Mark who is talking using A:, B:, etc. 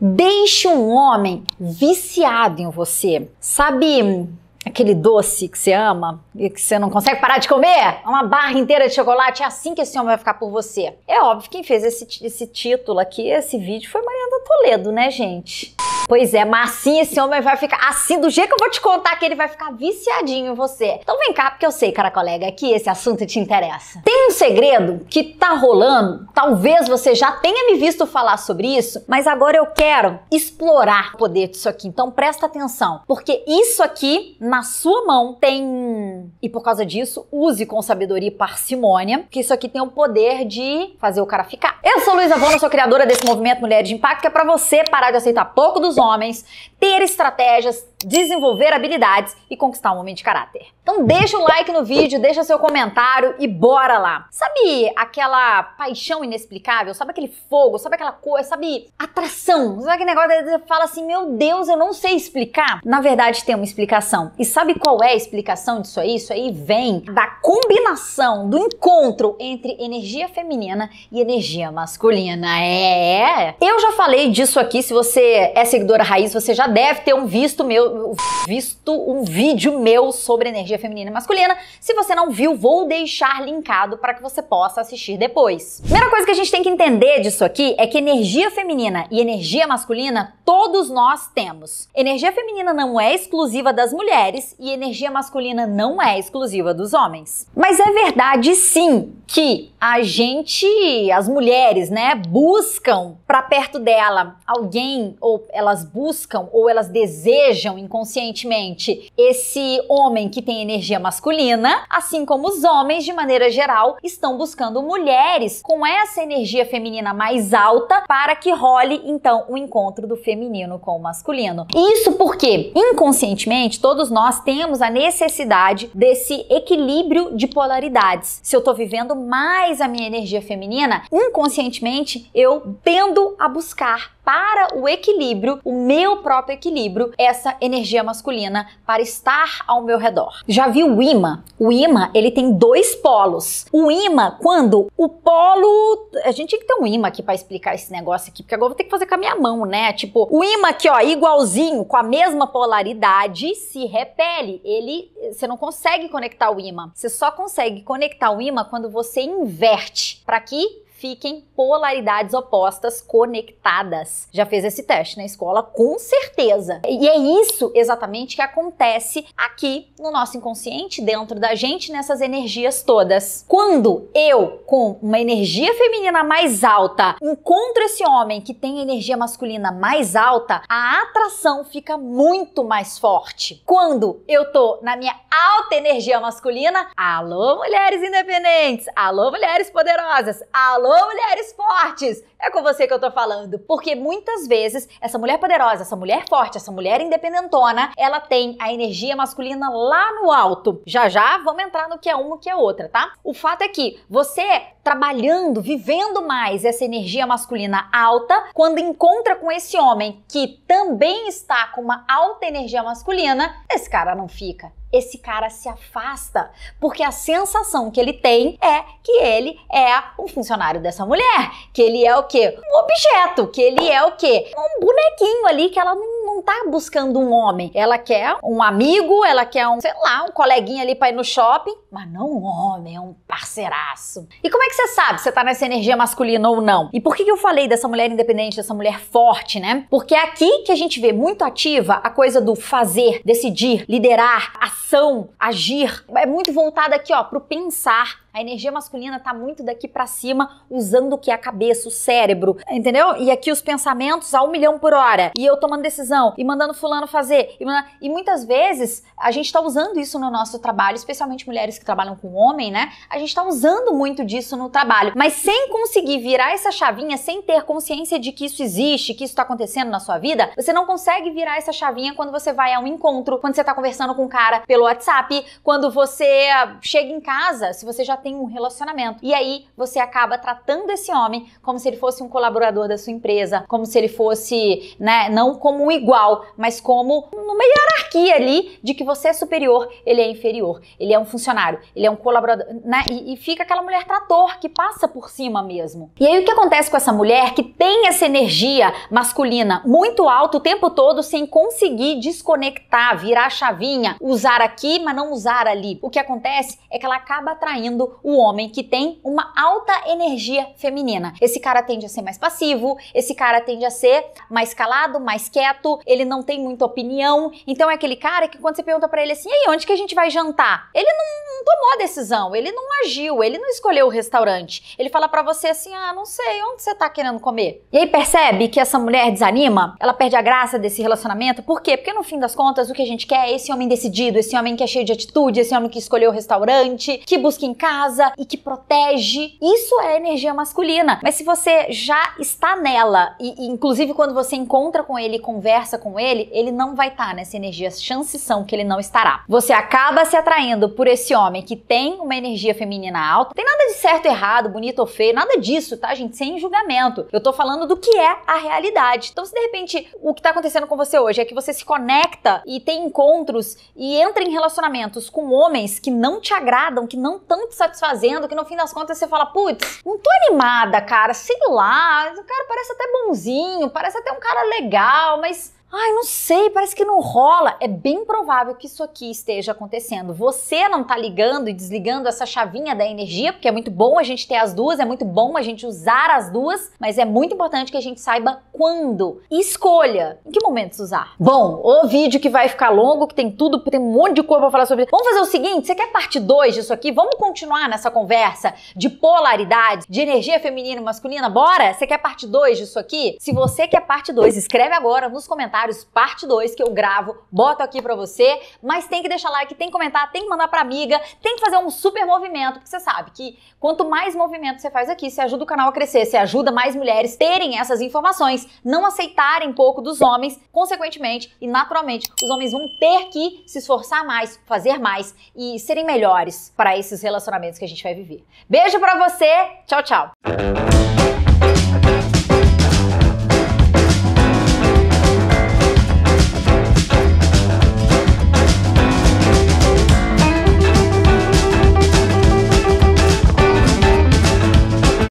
A: Deixe um homem viciado em você. Sabe aquele doce que você ama e que você não consegue parar de comer? Uma barra inteira de chocolate, é assim que esse homem vai ficar por você. É óbvio que quem fez esse, esse título aqui, esse vídeo, foi Mariana Toledo, né, gente? Pois é, mas assim esse homem vai ficar assim, do jeito que eu vou te contar que ele vai ficar viciadinho em você. Então vem cá, porque eu sei, cara colega, que esse assunto te interessa. Tem um segredo que tá rolando, talvez você já tenha me visto falar sobre isso, mas agora eu quero explorar o poder disso aqui. Então presta atenção, porque isso aqui na sua mão tem. E por causa disso, use com sabedoria e parcimônia, porque isso aqui tem o poder de fazer o cara ficar. Eu sou Luísa Vona, sou criadora desse movimento Mulheres de Impacto, que é para você parar de aceitar pouco dos homens ter estratégias, desenvolver habilidades e conquistar um homem de caráter. Então deixa o like no vídeo, deixa seu comentário e bora lá. Sabe aquela paixão inexplicável? Sabe aquele fogo? Sabe aquela coisa? Sabe atração? Sabe aquele negócio que você fala assim, meu Deus, eu não sei explicar? Na verdade tem uma explicação. E sabe qual é a explicação disso aí? Isso aí vem da combinação, do encontro entre energia feminina e energia masculina. É! é. Eu já falei disso aqui, se você é seguidora raiz, você já deve ter um visto meu, visto um vídeo meu sobre energia feminina e masculina. Se você não viu, vou deixar linkado para que você possa assistir depois. Primeira coisa que a gente tem que entender disso aqui é que energia feminina e energia masculina todos nós temos. Energia feminina não é exclusiva das mulheres e energia masculina não é exclusiva dos homens. Mas é verdade sim que a gente, as mulheres, né, buscam para perto dela alguém ou elas buscam ou elas desejam inconscientemente esse homem que tem energia masculina, assim como os homens, de maneira geral, estão buscando mulheres com essa energia feminina mais alta para que role então o encontro do feminino com o masculino. Isso porque inconscientemente todos nós temos a necessidade desse equilíbrio de polaridades. Se eu estou vivendo mais a minha energia feminina, inconscientemente eu tendo a buscar para o equilíbrio, o meu próprio equilíbrio, essa energia masculina para estar ao meu redor. Já vi o imã? O imã, ele tem dois polos. O imã, quando o polo, a gente tem que ter um imã aqui para explicar esse negócio aqui, porque agora eu vou ter que fazer com a minha mão, né? Tipo, o imã aqui, ó, igualzinho, com a mesma polaridade, se repele. Ele, você não consegue conectar o imã. Você só consegue conectar o imã quando você inverte, para que fiquem polaridades opostas conectadas. Já fez esse teste na escola, com certeza. E é isso exatamente que acontece aqui no nosso inconsciente, dentro da gente, nessas energias todas. Quando eu, com uma energia feminina mais alta, encontro esse homem que tem energia masculina mais alta, a atração fica muito mais forte. Quando eu tô na minha alta energia masculina, alô mulheres independentes, alô mulheres poderosas, alô Alô, mulheres fortes! É com você que eu tô falando, porque muitas vezes essa mulher poderosa, essa mulher forte, essa mulher independentona, ela tem a energia masculina lá no alto. Já já vamos entrar no que é uma, o que é outra, tá? O fato é que você trabalhando, vivendo mais essa energia masculina alta, quando encontra com esse homem que também está com uma alta energia masculina, esse cara não fica esse cara se afasta, porque a sensação que ele tem é que ele é um funcionário dessa mulher, que ele é o quê? Um objeto, que ele é o quê? Um bonequinho ali que ela não, não tá buscando um homem. Ela quer um amigo, ela quer um, sei lá, um coleguinha ali para ir no shopping mas não um homem, é um parceiraço. E como é que você sabe se tá nessa energia masculina ou não? E por que eu falei dessa mulher independente, dessa mulher forte, né? Porque é aqui que a gente vê muito ativa a coisa do fazer, decidir, liderar, ação, agir. É muito voltada aqui, ó, pro pensar. A energia masculina tá muito daqui para cima, usando o que é a cabeça, o cérebro, entendeu? E aqui os pensamentos a um milhão por hora. E eu tomando decisão, e mandando fulano fazer. E, e muitas vezes a gente tá usando isso no nosso trabalho, especialmente mulheres que trabalham com homem, né? A gente está usando muito disso no trabalho, mas sem conseguir virar essa chavinha, sem ter consciência de que isso existe, que isso está acontecendo na sua vida, você não consegue virar essa chavinha quando você vai a um encontro, quando você está conversando com um cara pelo WhatsApp, quando você chega em casa, se você já tem um relacionamento. E aí você acaba tratando esse homem como se ele fosse um colaborador da sua empresa, como se ele fosse, né, não como um igual, mas como numa hierarquia ali de que você é superior, ele é inferior, ele é um funcionário ele é um colaborador, né? E, e fica aquela mulher trator que passa por cima mesmo. E aí o que acontece com essa mulher que tem essa energia masculina muito alta o tempo todo sem conseguir desconectar, virar a chavinha, usar aqui, mas não usar ali? O que acontece é que ela acaba atraindo o homem que tem uma alta energia feminina. Esse cara tende a ser mais passivo, esse cara tende a ser mais calado, mais quieto, ele não tem muita opinião. Então é aquele cara que quando você pergunta para ele assim: "E onde que a gente vai jantar?" Ele não não tomou a decisão, ele não agiu, ele não escolheu o restaurante. Ele fala para você assim: ah, não sei, onde você tá querendo comer? E aí percebe que essa mulher desanima, ela perde a graça desse relacionamento. Por quê? Porque no fim das contas, o que a gente quer é esse homem decidido, esse homem que é cheio de atitude, esse homem que escolheu o restaurante, que busca em casa e que protege. Isso é energia masculina. Mas se você já está nela, e, e inclusive quando você encontra com ele e conversa com ele, ele não vai estar tá nessa energia. As chances são que ele não estará. Você acaba se atraindo por esse homem homem que tem uma energia feminina alta, tem nada de certo, errado, bonito ou feio, nada disso, tá, gente? Sem julgamento. Eu tô falando do que é a realidade. Então, se de repente o que tá acontecendo com você hoje é que você se conecta e tem encontros e entra em relacionamentos com homens que não te agradam, que não estão te satisfazendo, que no fim das contas você fala, putz, não tô animada, cara, sei lá, o cara parece até bonzinho, parece até um cara legal, mas Ai, não sei, parece que não rola. É bem provável que isso aqui esteja acontecendo. Você não está ligando e desligando essa chavinha da energia, porque é muito bom a gente ter as duas, é muito bom a gente usar as duas, mas é muito importante que a gente saiba quando. E escolha em que momentos usar. Bom, o vídeo que vai ficar longo, que tem tudo, tem um monte de coisa para falar sobre. Vamos fazer o seguinte: você quer parte 2 disso aqui? Vamos continuar nessa conversa de polaridade, de energia feminina e masculina? Bora? Você quer parte 2 disso aqui? Se você quer parte 2, escreve agora nos comentários comentários, parte 2, que eu gravo, boto aqui pra você. Mas tem que deixar like, tem que comentar, tem que mandar pra amiga, tem que fazer um super movimento, porque você sabe que quanto mais movimento você faz aqui, você ajuda o canal a crescer, você ajuda mais mulheres terem essas informações, não aceitarem pouco dos homens, consequentemente e naturalmente, os homens vão ter que se esforçar mais, fazer mais e serem melhores para esses relacionamentos que a gente vai viver. Beijo para você, tchau, tchau.